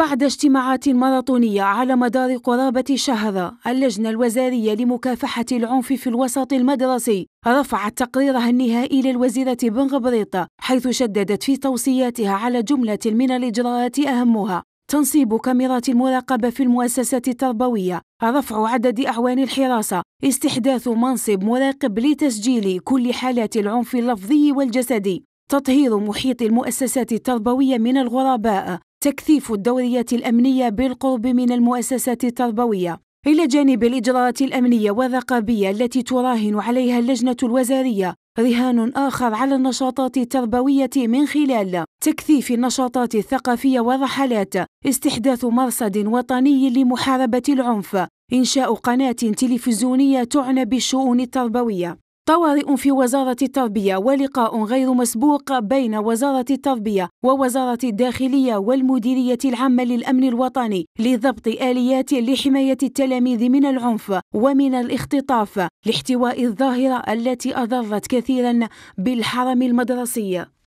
وبعد اجتماعات ماراثونية على مدار قرابة شهر اللجنة الوزارية لمكافحة العنف في الوسط المدرسي رفعت تقريرها النهائي للوزيرة بن غبريطة، حيث شددت في توصياتها على جملة من الإجراءات أهمها تنصيب كاميرات المراقبة في المؤسسات التربوية رفع عدد أعوان الحراسة استحداث منصب مراقب لتسجيل كل حالات العنف اللفظي والجسدي تطهير محيط المؤسسات التربوية من الغرباء تكثيف الدوريات الأمنية بالقرب من المؤسسات التربوية إلى جانب الإجراءات الأمنية والرقابية التي تراهن عليها اللجنة الوزارية رهان آخر على النشاطات التربوية من خلال تكثيف النشاطات الثقافية والرحلات استحداث مرصد وطني لمحاربة العنف إنشاء قناة تلفزيونية تعنى بالشؤون التربوية طوارئ في وزارة التربية ولقاء غير مسبوق بين وزارة التربية ووزارة الداخلية والمديرية العامة للأمن الوطني لضبط آليات لحماية التلاميذ من العنف ومن الاختطاف لاحتواء الظاهرة التي أضرت كثيرا بالحرم المدرسي